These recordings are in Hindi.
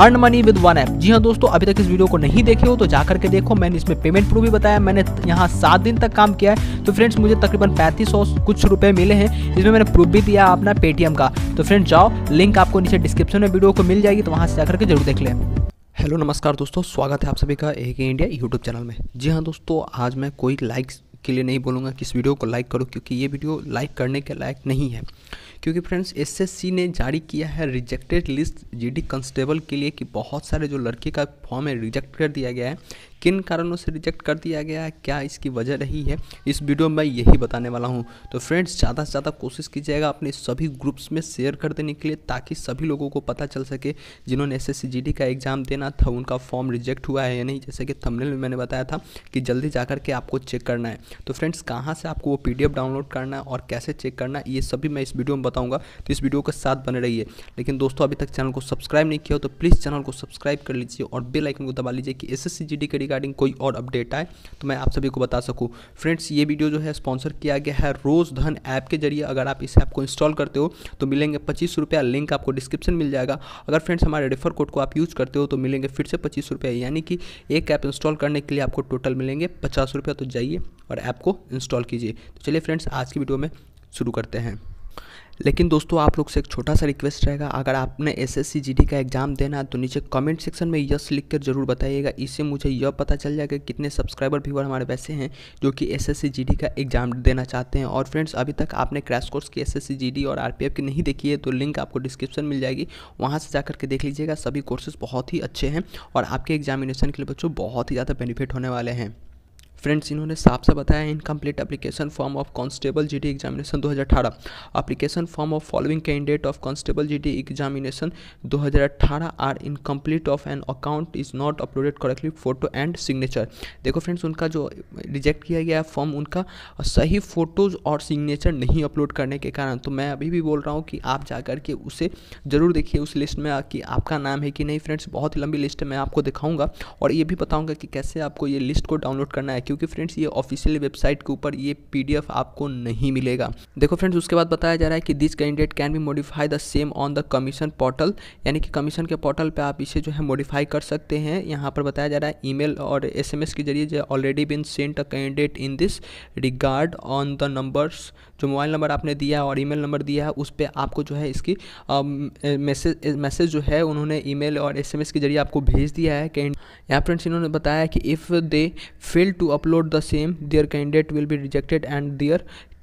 earn money with one app जी हाँ दोस्तों अभी तक इस वीडियो को नहीं देखे हो तो जाकर के देखो मैंने इसमें पेमेंट प्रूफ भी बताया मैंने यहाँ सात दिन तक काम किया है तो फ्रेंड्स मुझे तकरीबन पैंतीस सौ कुछ रुपए मिले हैं इसमें मैंने प्रूफ भी दिया अपना पेटीएम का तो फ्रेंड्स जाओ लिंक आपको नीचे डिस्क्रिप्शन में वीडियो को मिल जाएगी तो वहाँ से जाकर के जरूर देख लें हेलो नमस्कार दोस्तों स्वागत है आप सभी का एक इंडिया यूट्यूब चैनल में जी हाँ दोस्तों आज मैं कोई लाइक के लिए नहीं बोलूँगा कि इस वीडियो को लाइक करो क्योंकि ये वीडियो लाइक करने के लायक नहीं है क्योंकि फ्रेंड्स एसएससी ने जारी किया है रिजेक्टेड लिस्ट जीडी कांस्टेबल के लिए कि बहुत सारे जो लड़के का फॉर्म है रिजेक्ट कर दिया गया है किन कारणों से रिजेक्ट कर दिया गया है क्या इसकी वजह रही है इस वीडियो में मैं यही बताने वाला हूँ तो फ्रेंड्स ज़्यादा से ज़्यादा कोशिश कीजिएगा अपने सभी ग्रुप्स में शेयर कर देने के लिए ताकि सभी लोगों को पता चल सके जिन्होंने एस एस का एग्ज़ाम देना था उनका फॉर्म रिजेक्ट हुआ है या नहीं जैसे कि थमनेल में मैंने बताया था कि जल्दी जा के आपको चेक करना है तो फ्रेंड्स कहाँ से आपको वो पी डाउनलोड करना है और कैसे चेक करना ये सभी मैं इस वीडियो में बताऊंगा तो इस वीडियो के साथ बने रहिए लेकिन दोस्तों अभी तक चैनल को सब्सक्राइब नहीं किया हो तो प्लीज़ चैनल को सब्सक्राइब कर लीजिए और बेल आइकन को दबा लीजिए कि एस एस के रिगार्डिंग कोई और अपडेट आए तो मैं आप सभी को बता सकूँ फ्रेंड्स ये वीडियो जो है स्पॉन्सर किया गया है रोज़ धन ऐप के जरिए अगर आप इस ऐप को इंस्टॉल करते हो तो मिलेंगे पच्चीस रुपया लिंक आपको डिस्क्रिप्शन मिल जाएगा अगर फ्रेंड्स हमारे रेफर कोड को आप यूज़ करते हो तो मिलेंगे फिर से पच्चीस यानी कि एक ऐप इंस्टॉल करने के लिए आपको टोटल मिलेंगे पचास रुपया तो जाइए और ऐप को इंस्टॉल कीजिए तो चलिए फ्रेंड्स आज की वीडियो में शुरू करते हैं लेकिन दोस्तों आप लोग से एक छोटा सा रिक्वेस्ट रहेगा अगर आपने एस एस का एग्ज़ाम देना है तो नीचे कमेंट सेक्शन में यस लिख कर जरूर बताइएगा इससे मुझे यह पता चल जाएगा कि कितने सब्सक्राइबर व्यूवर हमारे वैसे हैं जो कि एस एस का एग्ज़ाम देना चाहते हैं और फ्रेंड्स अभी तक आपने क्रैश कोर्स की एस एस और आर की नहीं देखी है तो लिंक आपको डिस्क्रिप्शन मिल जाएगी वहाँ से जा करके देख लीजिएगा सभी कोर्सेज़ बहुत ही अच्छे हैं और आपके एग्जामिनेशन के लिए बच्चों बहुत ही ज़्यादा बेनिफिट होने वाले हैं फ्रेंड्स इन्होंने साफ से बताया incomplete application form of constable G D examination दो हज़ार अठारह application form of following candidate of constable G D examination दो हज़ार अठारह are incomplete of an account is not uploaded correctly photo and signature देखो फ्रेंड्स उनका जो रिजेक्ट किया गया फॉर्म उनका सही फोटोज़ और सिग्नेचर नहीं अपलोड करने के कारण तो मैं अभी भी बोल रहा हूँ कि आप जा के उसे ज़रूर देखिए उस लिस्ट में कि आपका नाम है कि नहीं फ्रेंड्स बहुत लंबी लिस्ट है मैं आपको दिखाऊंगा और ये भी बताऊँगा कि कैसे आपको ये लिस्ट को डाउनलोड करना है क्योंकि फ्रेंड्स ये ऑफिशियल वेबसाइट के ऊपर ये पी आपको नहीं मिलेगा देखो फ्रेंड्स उसके बाद बताया जा रहा है कि this candidate can be modify the same on the commission portal यानी कि कमीशन के पोर्टल पर आप इसे जो है मॉडिफाई कर सकते हैं यहाँ पर बताया जा रहा है ई और एस के जरिए जो already been sent a candidate in this regard on the numbers जो मोबाइल नंबर आपने दिया है और ईमेल नंबर दिया है उस पर आपको जो है इसकी मैसेज मैसेज जो है उन्होंने ईमेल और एसएमएस के जरिए आपको भेज दिया है कैंड यहाँ फ्रेंड्स इन्होंने बताया कि if they fail to upload the same their candidate will be rejected and their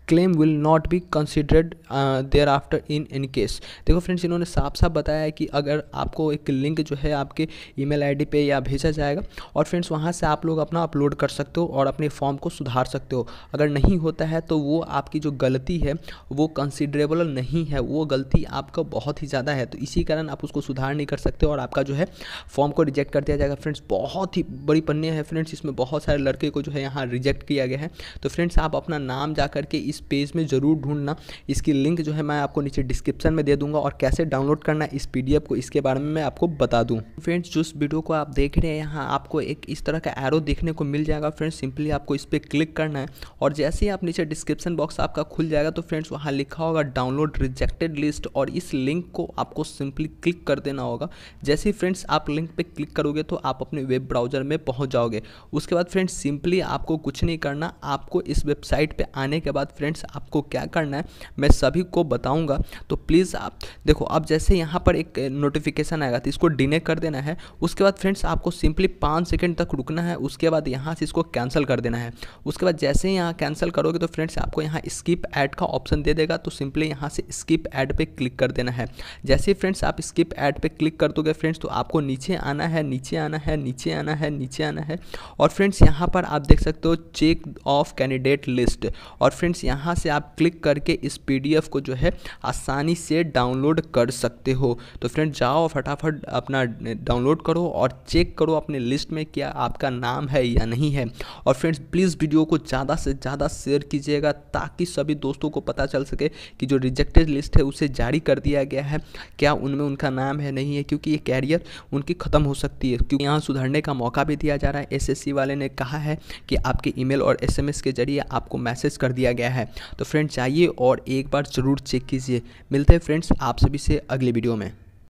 claim will not be considered thereafter in any case देखो फ्रेंड्स इन्होंने साफ साफ बताया है कि अगर आपको एक लिंक जो है आपके ईमेल आईडी पे या भेजा जाएगा और फ्रेंड्स वहाँ से आप लोग अपना अपलोड कर सकते हो और अपने फॉर्म को सुधार सकते हो अगर नहीं होता है तो वो आपकी जो गलती है वो कंसिडरेबल नहीं है वो गलती आपका बहुत ही ज़्यादा है तो इसी कारण आप उसको सुधार नहीं कर सकते और आपका जो है फॉर्म को रिजेक्ट कर दिया जाएगा फ्रेंड्स बहुत ही बड़ी पन्ने हैं फ्रेंड्स इसमें बहुत सारे लड़के को जो है यहाँ रिजेक्ट किया गया है तो फ्रेंड्स आप अपना नाम जा करके इस इस पेज में ज़रूर ढूंढना इसकी लिंक जो है मैं आपको नीचे डिस्क्रिप्शन में दे दूंगा और कैसे डाउनलोड करना इस पी को इसके बारे में मैं आपको बता दूँ फ्रेंड्स जिस वीडियो को आप देख रहे हैं यहाँ आपको एक इस तरह का एरो देखने को मिल जाएगा फ्रेंड्स सिंपली आपको इस पर क्लिक करना है और जैसे ही आप नीचे डिस्क्रिप्शन बॉक्स आपका खुल जाएगा तो फ्रेंड्स वहाँ लिखा होगा डाउनलोड रिजेक्टेड लिस्ट और इस लिंक को आपको सिंपली क्लिक कर देना होगा जैसे ही फ्रेंड्स आप लिंक पे क्लिक करोगे तो आप अपने वेब ब्राउजर में पहुंच जाओगे उसके बाद फ्रेंड्स सिंपली आपको कुछ नहीं करना आपको इस वेबसाइट पर आने के बाद फ्रेंड्स स्टूडेंट्स आपको क्या करना है मैं सभी को बताऊंगा तो प्लीज़ आप देखो अब जैसे यहाँ पर एक नोटिफिकेशन आएगा तो इसको डिने कर देना है उसके बाद फ्रेंड्स आपको सिंपली पाँच सेकेंड तक रुकना है उसके बाद यहाँ से इसको कैंसिल कर देना है उसके बाद जैसे ही यहाँ कैंसिल करोगे तो फ्रेंड्स आपको यहाँ स्किप ऐड का ऑप्शन दे देगा तो सिंपली यहाँ से स्किप ऐड पर क्लिक कर देना है जैसे फ्रेंड्स आप स्किप ऐड पर क्लिक कर दोगे फ्रेंड्स तो आपको नीचे आना है नीचे आना है नीचे आना है नीचे आना है और फ्रेंड्स यहाँ पर आप देख सकते हो चेक ऑफ कैंडिडेट लिस्ट और फ्रेंड्स यहाँ यहाँ से आप क्लिक करके इस पी को जो है आसानी से डाउनलोड कर सकते हो तो फ्रेंड जाओ फटाफट अपना डाउनलोड करो और चेक करो अपने लिस्ट में क्या आपका नाम है या नहीं है और फ्रेंड्स प्लीज़ वीडियो को ज़्यादा से ज़्यादा शेयर कीजिएगा ताकि सभी दोस्तों को पता चल सके कि जो रिजेक्टेड लिस्ट है उसे जारी कर दिया गया है क्या उनमें उनका नाम है नहीं है क्योंकि ये कैरियर उनकी ख़त्म हो सकती है क्योंकि यहाँ सुधरने का मौका भी दिया जा रहा है एसएससी वाले ने कहा है कि आपके ईमेल और एसएमएस के जरिए आपको मैसेज कर दिया गया है तो फ्रेंड्स आइए और एक बार ज़रूर चेक कीजिए मिलते हैं फ्रेंड्स आप सभी से अगले वीडियो में